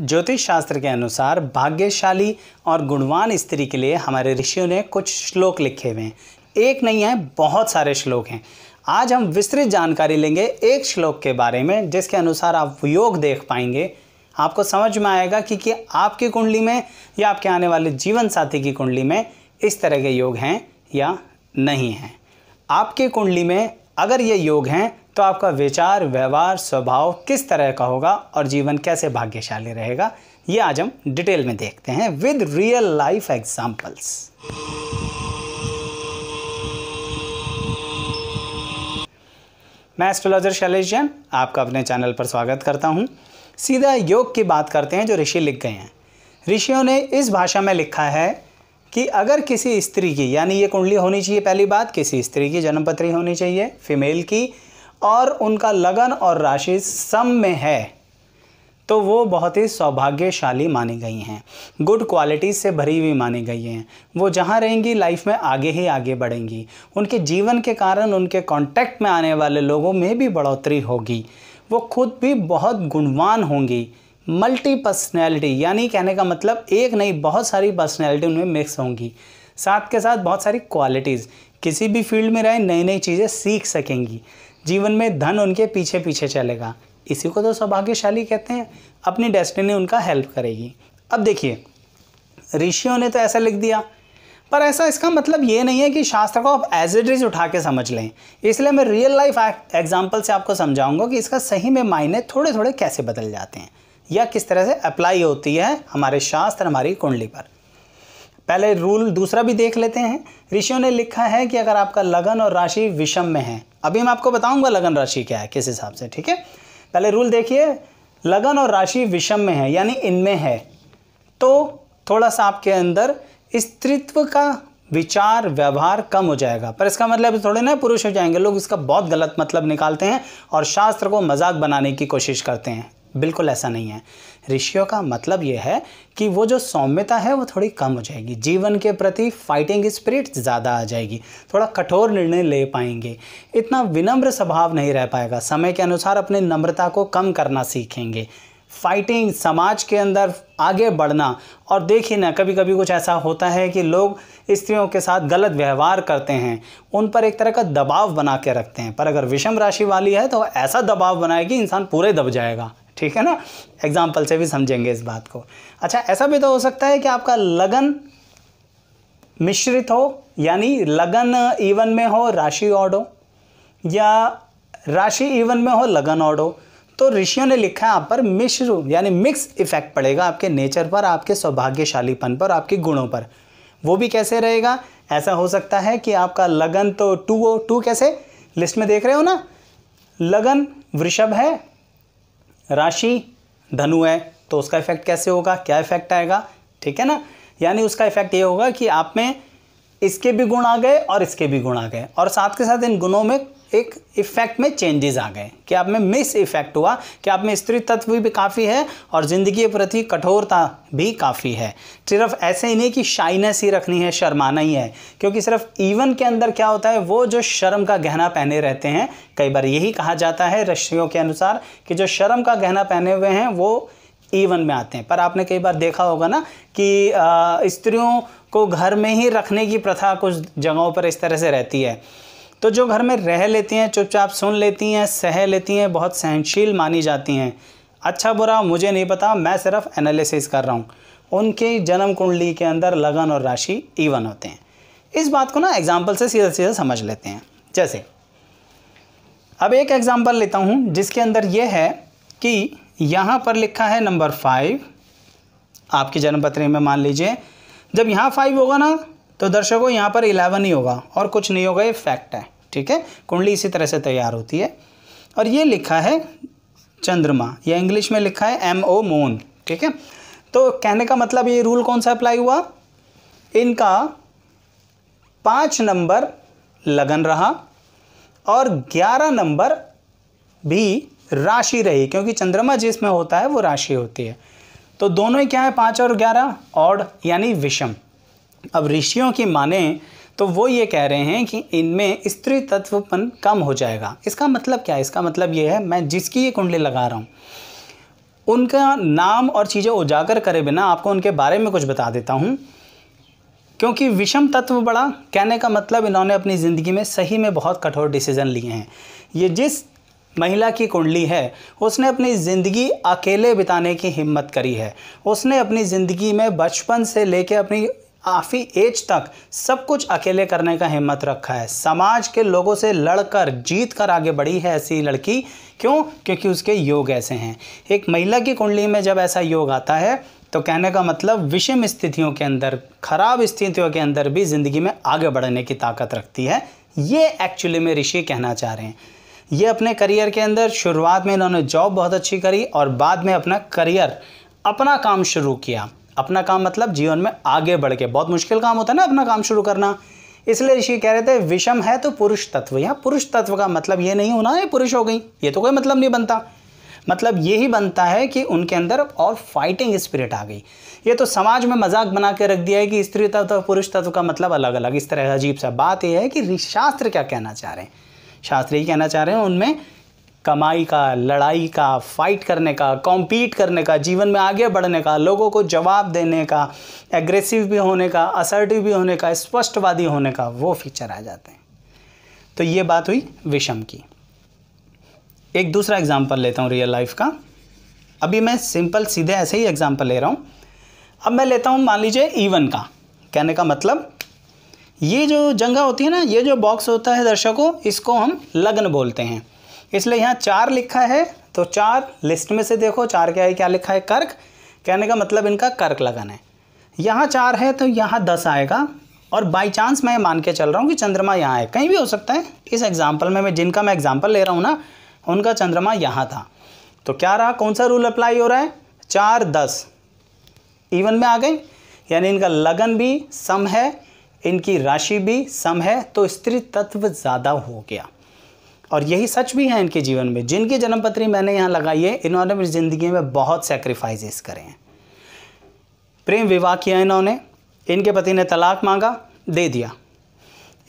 ज्योतिष शास्त्र के अनुसार भाग्यशाली और गुणवान स्त्री के लिए हमारे ऋषियों ने कुछ श्लोक लिखे हुए हैं एक नहीं है बहुत सारे श्लोक हैं आज हम विस्तृत जानकारी लेंगे एक श्लोक के बारे में जिसके अनुसार आप योग देख पाएंगे आपको समझ में आएगा कि, कि आपकी कुंडली में या आपके आने वाले जीवन साथी की कुंडली में इस तरह के योग हैं या नहीं हैं आपकी कुंडली में अगर ये योग हैं तो आपका विचार व्यवहार स्वभाव किस तरह का होगा और जीवन कैसे भाग्यशाली रहेगा ये आज हम डिटेल में देखते हैं विद रियल लाइफ एग्जाम्पल्स मैं एस्ट्रोलॉजर शैलेश जैन आपका अपने चैनल पर स्वागत करता हूँ सीधा योग की बात करते हैं जो ऋषि लिख गए हैं ऋषियों ने इस भाषा में लिखा है कि अगर किसी स्त्री की यानी ये कुंडली होनी चाहिए पहली बात किसी स्त्री की जन्मपत्री होनी चाहिए फीमेल की और उनका लगन और राशि सम में है तो वो बहुत ही सौभाग्यशाली मानी गई हैं गुड क्वालिटी से भरी हुई मानी गई हैं वो जहाँ रहेंगी लाइफ में आगे ही आगे बढ़ेंगी उनके जीवन के कारण उनके कांटेक्ट में आने वाले लोगों में भी बढ़ोतरी होगी वो खुद भी बहुत गुणवान होंगी मल्टी पर्सनैलिटी यानी कहने का मतलब एक नहीं बहुत सारी पर्सनैलिटी उनमें मिक्स होंगी साथ के साथ बहुत सारी क्वालिटीज़ किसी भी फील्ड में रहे नई नई चीज़ें सीख सकेंगी जीवन में धन उनके पीछे पीछे चलेगा इसी को तो सौभाग्यशाली कहते हैं अपनी डेस्टिनी उनका हेल्प करेगी अब देखिए ऋषियों ने तो ऐसा लिख दिया पर ऐसा इसका मतलब ये नहीं है कि शास्त्र को आप एज इट इज उठा के समझ लें इसलिए मैं रियल लाइफ एग्जाम्पल से आपको समझाऊंगा कि इसका सही में मायने थोड़े थोड़े कैसे बदल जाते हैं या किस तरह से अप्लाई होती है हमारे शास्त्र हमारी कुंडली पर पहले रूल दूसरा भी देख लेते हैं ऋषियों ने लिखा है कि अगर आपका लगन और राशि विषम में है अभी मैं आपको बताऊंगा लगन राशि क्या है किस हिसाब से ठीक है पहले रूल देखिए लगन और राशि विषम में है यानी इनमें है तो थोड़ा सा आपके अंदर स्त्रित्व का विचार व्यवहार कम हो जाएगा पर इसका मतलब थोड़े ना पुरुष हो जाएंगे लोग इसका बहुत गलत मतलब निकालते हैं और शास्त्र को मजाक बनाने की कोशिश करते हैं बिल्कुल ऐसा नहीं है ऋषियों का मतलब यह है कि वो जो सौम्यता है वो थोड़ी कम हो जाएगी जीवन के प्रति फाइटिंग स्पिरिट ज़्यादा आ जाएगी थोड़ा कठोर निर्णय ले पाएंगे इतना विनम्र स्वभाव नहीं रह पाएगा समय के अनुसार अपनी नम्रता को कम करना सीखेंगे फाइटिंग समाज के अंदर आगे बढ़ना और देखिए ना कभी कभी कुछ ऐसा होता है कि लोग स्त्रियों के साथ गलत व्यवहार करते हैं उन पर एक तरह का दबाव बना के रखते हैं पर अगर विषम राशि वाली है तो ऐसा दबाव बनाएगी इंसान पूरे दब जाएगा ठीक है ना एग्ज़ाम्पल से भी समझेंगे इस बात को अच्छा ऐसा भी तो हो सकता है कि आपका लगन मिश्रित हो यानी लगन इवन में हो राशि ओडो या राशि इवन में हो लगन ऑडो तो ऋषियों ने लिखा है आप पर मिश्र यानी मिक्स इफेक्ट पड़ेगा आपके नेचर पर आपके सौभाग्यशालीपन पर आपके गुणों पर वो भी कैसे रहेगा ऐसा हो सकता है कि आपका लगन तो टू ओ टू कैसे लिस्ट में देख रहे हो ना लगन वृषभ है राशि धनु है तो उसका इफेक्ट कैसे होगा क्या इफेक्ट आएगा ठीक है ना यानी उसका इफेक्ट ये होगा कि आप में इसके भी गुण आ गए और इसके भी गुण आ गए और साथ के साथ इन गुणों में एक इफ़ेक्ट में चेंजेस आ गए कि आप में मिस इफ़ेक्ट हुआ कि आप में स्त्री तत्व भी काफ़ी है और ज़िंदगी के प्रति कठोरता भी काफ़ी है सिर्फ ऐसे ही नहीं कि शाइनेस ही रखनी है शर्माना ही है क्योंकि सिर्फ ईवन के अंदर क्या होता है वो जो शर्म का गहना पहने रहते हैं कई बार यही कहा जाता है रशियों के अनुसार कि जो शर्म का गहना पहने हुए हैं वो ईवन में आते हैं पर आपने कई बार देखा होगा ना कि स्त्रियों को घर में ही रखने की प्रथा कुछ जगहों पर इस तरह से रहती है तो जो घर में रह लेती हैं चुपचाप सुन लेती हैं सह लेती हैं बहुत सहनशील मानी जाती हैं अच्छा बुरा मुझे नहीं पता मैं सिर्फ एनालिसिस कर रहा हूँ उनके जन्म कुंडली के अंदर लगन और राशि इवन होते हैं इस बात को ना एग्जाम्पल से सीधा सीधा समझ लेते हैं जैसे अब एक एग्ज़ाम्पल लेता हूँ जिसके अंदर यह है कि यहाँ पर लिखा है नंबर फाइव आपकी जन्मपत्री में मान लीजिए जब यहाँ फाइव होगा ना तो दर्शकों यहाँ पर इलेवन ही होगा और कुछ नहीं होगा ये फैक्ट है ठीक है कुंडली इसी तरह से तैयार होती है और ये लिखा है चंद्रमा या इंग्लिश में लिखा है एम ओ मोन ठीक है तो कहने का मतलब ये रूल कौन सा अप्लाई हुआ इनका पाँच नंबर लगन रहा और ग्यारह नंबर भी राशि रही क्योंकि चंद्रमा जिसमें होता है वो राशि होती है तो दोनों ही क्या है पाँच और ग्यारह ऑड यानी विषम अब ऋषियों की माने तो वो ये कह रहे हैं कि इनमें स्त्री तत्वपन कम हो जाएगा इसका मतलब क्या है इसका मतलब ये है मैं जिसकी ये कुंडली लगा रहा हूँ उनका नाम और चीज़ें उजागर करे बिना आपको उनके बारे में कुछ बता देता हूँ क्योंकि विषम तत्व बड़ा कहने का मतलब इन्होंने अपनी ज़िंदगी में सही में बहुत कठोर डिसीज़न लिए हैं ये जिस महिला की कुंडली है उसने अपनी ज़िंदगी अकेले बिताने की हिम्मत करी है उसने अपनी ज़िंदगी में बचपन से लेकर अपनी काफ़ी एज तक सब कुछ अकेले करने का हिम्मत रखा है समाज के लोगों से लड़कर जीत कर आगे बढ़ी है ऐसी लड़की क्यों क्योंकि उसके योग ऐसे हैं एक महिला की कुंडली में जब ऐसा योग आता है तो कहने का मतलब विषम स्थितियों के अंदर खराब स्थितियों के अंदर भी ज़िंदगी में आगे बढ़ने की ताकत रखती है ये एक्चुअली में ऋषि कहना चाह रहे हैं ये अपने करियर के अंदर शुरुआत में इन्होंने जॉब बहुत अच्छी करी और बाद में अपना करियर अपना काम शुरू किया अपना काम मतलब जीवन में आगे बढ़ के बहुत मुश्किल काम होता है ना अपना काम शुरू करना इसलिए ऋषि कह रहे थे विषम है तो पुरुष तत्व यहाँ पुरुष तत्व का मतलब ये नहीं होना ये पुरुष हो गई ये तो कोई मतलब नहीं बनता मतलब ये ही बनता है कि उनके अंदर और फाइटिंग स्पिरिट आ गई ये तो समाज में मजाक बना के रख दिया है कि स्त्री तत्व और पुरुष तत्व का मतलब अलग अलग इस तरह अजीब सा बात यह है कि शास्त्र क्या कहना चाह रहे हैं शास्त्र ही कहना चाह रहे हैं उनमें कमाई का लड़ाई का फाइट करने का कॉम्पीट करने का जीवन में आगे बढ़ने का लोगों को जवाब देने का एग्रेसिव भी होने का असर्टिव भी होने का स्पष्टवादी होने का वो फीचर आ जाते हैं तो ये बात हुई विषम की एक दूसरा एग्जाम्पल लेता हूँ रियल लाइफ का अभी मैं सिंपल सीधे ऐसे ही एग्जाम्पल ले रहा हूँ अब मैं लेता हूँ मान लीजिए ईवन का कहने का मतलब ये जो जंगा होती है ना ये जो बॉक्स होता है दर्शकों इसको हम लग्न बोलते हैं इसलिए यहाँ चार लिखा है तो चार लिस्ट में से देखो चार क्या है क्या लिखा है कर्क कहने का मतलब इनका कर्क लगाना है यहाँ चार है तो यहाँ दस आएगा और बाई चांस मैं मान के चल रहा हूँ कि चंद्रमा यहाँ है कहीं भी हो सकता है इस एग्जाम्पल में मैं जिनका मैं एग्जाम्पल ले रहा हूँ ना उनका चंद्रमा यहाँ था तो क्या रहा कौन सा रूल अप्लाई हो रहा है चार दस इवन में आ गए यानी इनका लगन भी सम है इनकी राशि भी सम है तो स्त्री तत्व ज़्यादा हो गया और यही सच भी है इनके जीवन में जिनकी जन्मपत्री मैंने यहाँ लगाई है इन्होंने अपनी ज़िंदगी में बहुत सेक्रीफाइजेस करे हैं प्रेम विवाह किया इन्होंने इनके पति ने तलाक मांगा दे दिया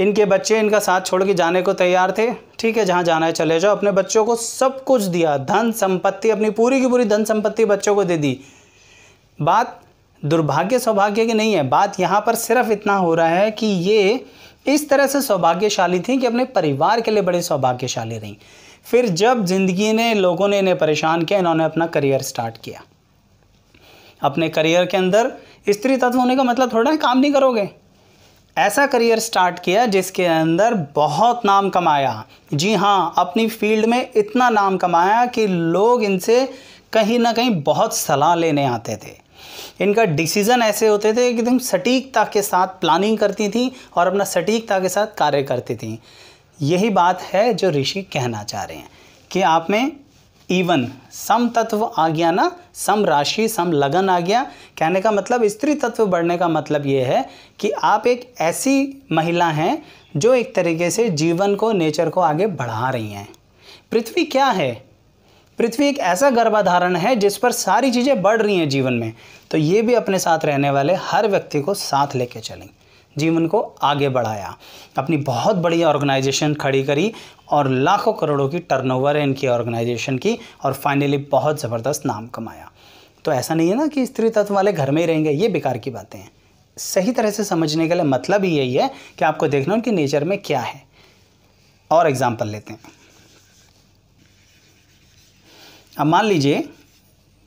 इनके बच्चे इनका साथ छोड़ के जाने को तैयार थे ठीक है जहाँ जाना है चले जाओ अपने बच्चों को सब कुछ दिया धन संपत्ति अपनी पूरी की पूरी धन संपत्ति बच्चों को दे दी बात दुर्भाग्य सौभाग्य की नहीं है बात यहाँ पर सिर्फ इतना हो रहा है कि ये इस तरह से सौभाग्यशाली थी कि अपने परिवार के लिए बड़े सौभाग्यशाली रहीं फिर जब जिंदगी ने लोगों ने इन्हें परेशान किया इन्होंने अपना करियर स्टार्ट किया अपने करियर के अंदर स्त्री तत्व होने का मतलब थोड़ा काम नहीं करोगे ऐसा करियर स्टार्ट किया जिसके अंदर बहुत नाम कमाया जी हाँ अपनी फील्ड में इतना नाम कमाया कि लोग इनसे कहीं ना कहीं बहुत सलाह लेने आते थे इनका डिसीज़न ऐसे होते थे कि एकदम सटीकता के साथ प्लानिंग करती थी और अपना सटीकता के साथ कार्य करती थी यही बात है जो ऋषि कहना चाह रहे हैं कि आप में इवन सम तत्व आ गया ना सम राशि सम लगन आ गया कहने का मतलब स्त्री तत्व बढ़ने का मतलब ये है कि आप एक ऐसी महिला हैं जो एक तरीके से जीवन को नेचर को आगे बढ़ा रही हैं पृथ्वी क्या है पृथ्वी एक ऐसा गर्भाधारण है जिस पर सारी चीज़ें बढ़ रही हैं जीवन में तो ये भी अपने साथ रहने वाले हर व्यक्ति को साथ लेके चलें जीवन को आगे बढ़ाया अपनी बहुत बड़ी ऑर्गेनाइजेशन खड़ी करी और लाखों करोड़ों की टर्नओवर है इनकी ऑर्गेनाइजेशन की और फाइनली बहुत ज़बरदस्त नाम कमाया तो ऐसा नहीं है ना कि स्त्री तत्व वाले घर में ही रहेंगे ये बेकार की बातें हैं सही तरह से समझने के लिए मतलब ही यही है कि आपको देखना उनकी नेचर में क्या है और एग्ज़ाम्पल लेते हैं अब मान लीजिए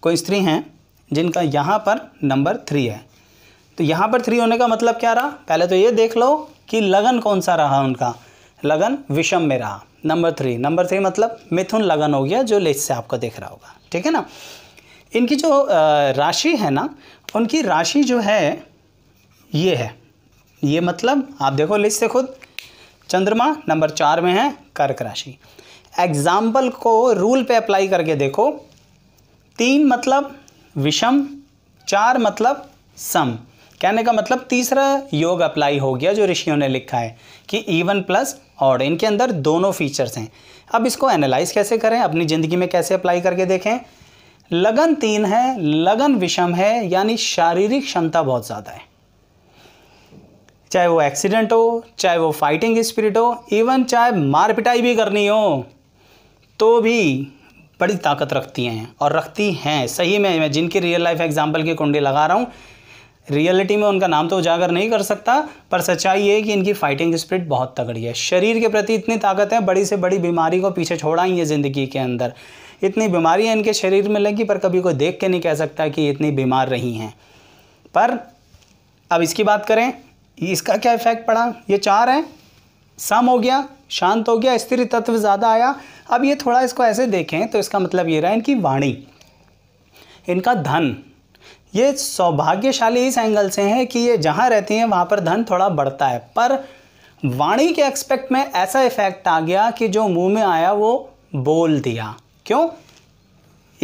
कोई स्त्री हैं जिनका यहाँ पर नंबर थ्री है तो यहाँ पर थ्री होने का मतलब क्या रहा पहले तो ये देख लो कि लगन कौन सा रहा उनका लगन विषम में रहा नंबर थ्री नंबर थ्री मतलब मिथुन लगन हो गया जो लिस्ट से आपको देख रहा होगा ठीक है ना इनकी जो राशि है ना उनकी राशि जो है ये है ये मतलब आप देखो लिस्ट से खुद चंद्रमा नंबर चार में है कर्क राशि एग्जाम्पल को रूल पे अप्लाई करके देखो तीन मतलब विषम चार मतलब सम कहने का मतलब तीसरा योग अप्लाई हो गया जो ऋषियों ने लिखा है कि इवन प्लस और इनके अंदर दोनों फीचर्स हैं अब इसको एनालाइज कैसे करें अपनी ज़िंदगी में कैसे अप्लाई करके देखें लगन तीन है लगन विषम है यानी शारीरिक क्षमता बहुत ज़्यादा है चाहे वो एक्सीडेंट हो चाहे वो फाइटिंग स्पिरिट हो इवन चाहे मार पिटाई भी करनी हो तो भी बड़ी ताकत रखती हैं और रखती हैं सही में मैं जिनकी रियल लाइफ एग्जाम्पल की कुंडी लगा रहा हूँ रियलिटी में उनका नाम तो उजागर नहीं कर सकता पर सच्चाई है कि इनकी फाइटिंग स्पिरिट बहुत तगड़ी है शरीर के प्रति इतनी ताकत है बड़ी से बड़ी बीमारी को पीछे छोड़ा ही है ज़िंदगी के अंदर इतनी बीमारियाँ इनके शरीर में लगी पर कभी कोई देख के नहीं कह सकता कि इतनी बीमार रही हैं पर अब इसकी बात करें इसका क्या इफेक्ट पड़ा ये चार हैं सम हो गया शांत हो गया स्त्री तत्व ज़्यादा आया अब ये थोड़ा इसको ऐसे देखें तो इसका मतलब ये रहा इनकी वाणी इनका धन ये सौभाग्यशाली इस एंगल से हैं कि ये जहाँ रहती हैं वहाँ पर धन थोड़ा बढ़ता है पर वाणी के एक्सपेक्ट में ऐसा इफेक्ट आ गया कि जो मुंह में आया वो बोल दिया क्यों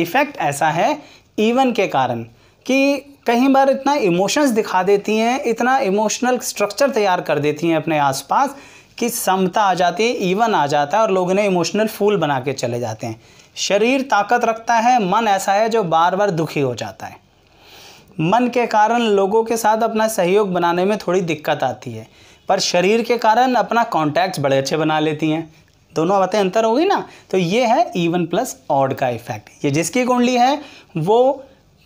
इफेक्ट ऐसा है ईवन के कारण कि कहीं बार इतना इमोशंस दिखा देती हैं इतना इमोशनल स्ट्रक्चर तैयार कर देती हैं अपने आसपास कि समता आ जाती है इवन आ जाता है और लोग इन्हें इमोशनल फूल बना के चले जाते हैं शरीर ताकत रखता है मन ऐसा है जो बार बार दुखी हो जाता है मन के कारण लोगों के साथ अपना सहयोग बनाने में थोड़ी दिक्कत आती है पर शरीर के कारण अपना कॉन्टैक्ट्स बड़े अच्छे बना लेती हैं दोनों बातें अंतर होगी ना तो ये है इवन प्लस ऑड का इफेक्ट ये जिसकी कुंडली है वो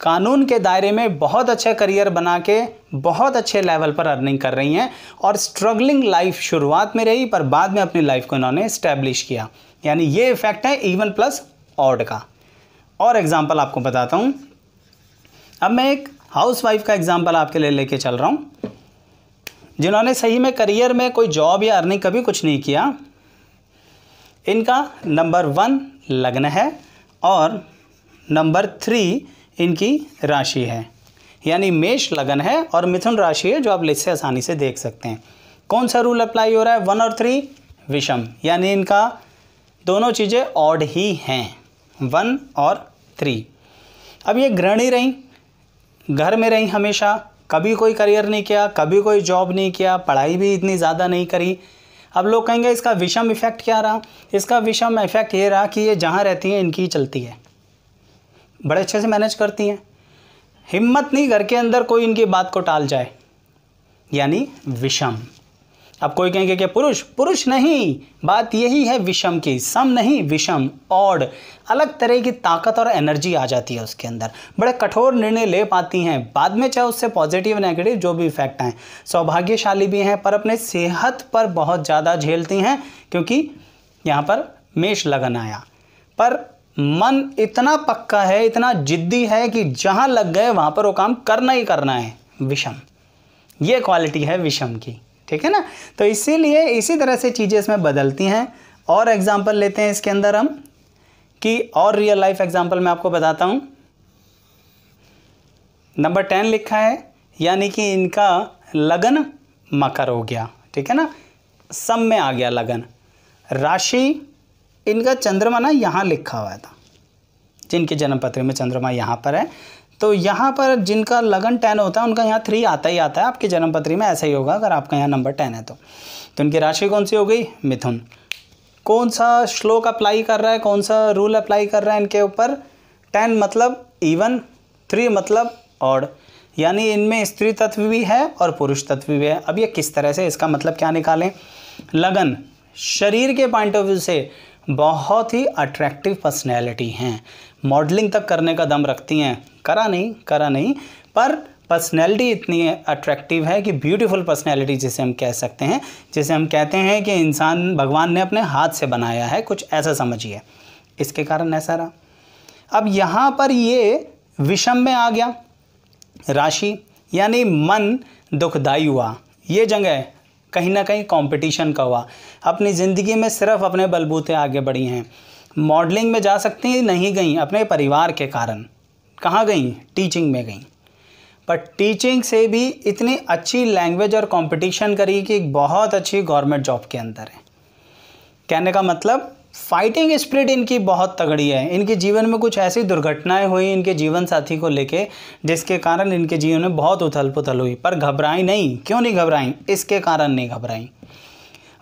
कानून के दायरे में बहुत अच्छा करियर बना के बहुत अच्छे लेवल पर अर्निंग कर रही हैं और स्ट्रगलिंग लाइफ शुरुआत में रही पर बाद में अपनी लाइफ को इन्होंने इस्टेब्लिश किया यानी ये इफेक्ट है इवन प्लस ऑड का और एग्ज़ाम्पल आपको बताता हूँ अब मैं एक हाउस वाइफ का एग्ज़ाम्पल आपके लिए लेके चल रहा हूँ जिन्होंने सही में करियर में कोई जॉब या अर्निंग कभी कुछ नहीं किया इनका नंबर वन लग्न है और नंबर थ्री इनकी राशि है यानी मेष लगन है और मिथुन राशि है जो आप लिस्ट से आसानी से देख सकते हैं कौन सा रूल अप्लाई हो रहा है वन और थ्री विषम यानी इनका दोनों चीज़ें ऑड ही हैं वन और थ्री अब ये गृहणी रहीं घर में रहीं हमेशा कभी कोई करियर नहीं किया कभी कोई जॉब नहीं किया पढ़ाई भी इतनी ज़्यादा नहीं करी अब लोग कहेंगे इसका विषम इफेक्ट क्या रहा इसका विषम इफेक्ट ये रहा कि ये जहाँ रहती हैं इनकी चलती है बड़े अच्छे से मैनेज करती हैं हिम्मत नहीं घर के अंदर कोई इनकी बात को टाल जाए यानी विषम अब कोई कहेंगे कि पुरुष पुरुष नहीं बात यही है विषम की सम नहीं विषम और अलग तरह की ताकत और एनर्जी आ जाती है उसके अंदर बड़े कठोर निर्णय ले पाती हैं बाद में चाहे उससे पॉजिटिव नेगेटिव जो भी इफेक्ट आए सौभाग्यशाली भी हैं पर अपने सेहत पर बहुत ज़्यादा झेलती हैं क्योंकि यहाँ पर मेष लगन आया पर मन इतना पक्का है इतना जिद्दी है कि जहां लग गए वहां पर वो काम करना ही करना है विषम ये क्वालिटी है विषम की ठीक है ना तो इसीलिए इसी तरह से चीज़ें इसमें बदलती हैं और एग्ज़ाम्पल लेते हैं इसके अंदर हम कि और रियल लाइफ एग्ज़ाम्पल मैं आपको बताता हूं नंबर टेन लिखा है यानी कि इनका लगन मकर हो गया ठीक है ना सब में आ गया लगन राशि इनका चंद्रमा ना यहाँ लिखा हुआ था जिनके जन्म पत्र में चंद्रमा यहाँ पर है तो यहाँ पर जिनका लगन टेन होता है उनका यहाँ थ्री आता ही आता है आपके जन्म पत्री में ऐसा ही होगा अगर आपका यहाँ नंबर टेन है तो तो इनकी राशि कौन सी हो गई मिथुन कौन सा श्लोक अप्लाई कर रहा है कौन सा रूल अप्लाई कर रहा है इनके ऊपर टेन मतलब इवन थ्री मतलब और यानी इनमें स्त्री तत्व भी है और पुरुष तत्व भी है अब ये किस तरह से इसका मतलब क्या निकालें लगन शरीर के पॉइंट ऑफ व्यू से बहुत ही अट्रैक्टिव पर्सनैलिटी हैं मॉडलिंग तक करने का दम रखती हैं करा नहीं करा नहीं पर पर्सनैलिटी इतनी अट्रैक्टिव है कि ब्यूटीफुल पर्सनैलिटी जिसे हम कह सकते हैं जिसे हम कहते हैं कि इंसान भगवान ने अपने हाथ से बनाया है कुछ ऐसा समझिए इसके कारण ऐसा रहा अब यहाँ पर ये विषम में आ गया राशि यानी मन दुखदायी हुआ ये जगह कहीं ना कहीं कंपटीशन का हुआ अपनी ज़िंदगी में सिर्फ अपने बलबूते आगे बढ़ी हैं मॉडलिंग में जा सकती हैं नहीं गई अपने परिवार के कारण कहाँ गई टीचिंग में गई पर टीचिंग से भी इतनी अच्छी लैंग्वेज और कंपटीशन करी कि बहुत अच्छी गवर्नमेंट जॉब के अंदर है कहने का मतलब फाइटिंग स्प्रिट इनकी बहुत तगड़ी है इनके जीवन में कुछ ऐसी दुर्घटनाएं हुई इनके जीवन साथी को लेके जिसके कारण इनके जीवन में बहुत उथल पुथल हुई पर घबराई नहीं क्यों नहीं घबराई इसके कारण नहीं घबराई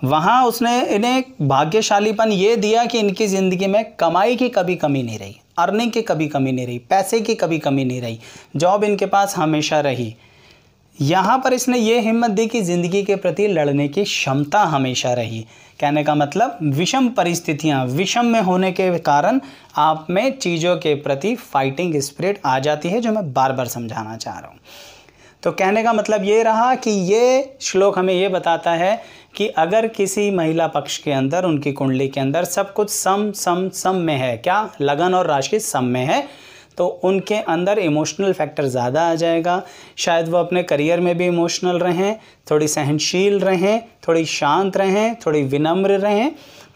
वहाँ उसने इन्हें भाग्यशालीपन ये दिया कि इनकी ज़िंदगी में कमाई की कभी कमी नहीं रही अर्निंग की कभी कमी नहीं रही पैसे की कभी कमी नहीं रही जॉब इनके पास हमेशा रही यहाँ पर इसने ये हिम्मत दी कि ज़िंदगी के प्रति लड़ने की क्षमता हमेशा रही कहने का मतलब विषम परिस्थितियाँ विषम में होने के कारण आप में चीज़ों के प्रति फाइटिंग स्पिरिट आ जाती है जो मैं बार बार समझाना चाह रहा हूँ तो कहने का मतलब ये रहा कि ये श्लोक हमें ये बताता है कि अगर किसी महिला पक्ष के अंदर उनकी कुंडली के अंदर सब कुछ सम सम सम में है क्या लगन और राशि सम में है तो उनके अंदर इमोशनल फैक्टर ज़्यादा आ जाएगा शायद वो अपने करियर में भी इमोशनल रहें थोड़ी सहनशील रहें थोड़ी शांत रहें थोड़ी विनम्र रहें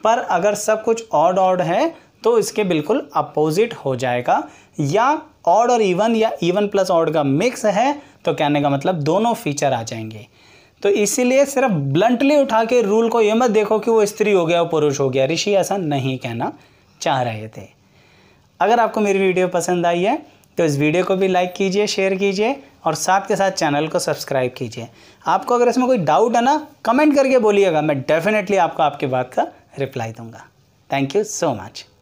पर अगर सब कुछ ऑड ऑड है तो इसके बिल्कुल अपोजिट हो जाएगा या ऑड और इवन या इवन प्लस ऑड का मिक्स है तो कहने का मतलब दोनों फीचर आ जाएंगे तो इसीलिए सिर्फ ब्लंटली उठा के रूल को ये मत देखो कि वो स्त्री हो गया वो पुरुष हो गया ऋषि ऐसा नहीं कहना चाह रहे थे अगर आपको मेरी वीडियो पसंद आई है तो इस वीडियो को भी लाइक कीजिए शेयर कीजिए और साथ के साथ चैनल को सब्सक्राइब कीजिए आपको अगर इसमें कोई डाउट है ना कमेंट करके बोलिएगा मैं डेफिनेटली आपको आपकी बात का रिप्लाई दूंगा थैंक यू सो मच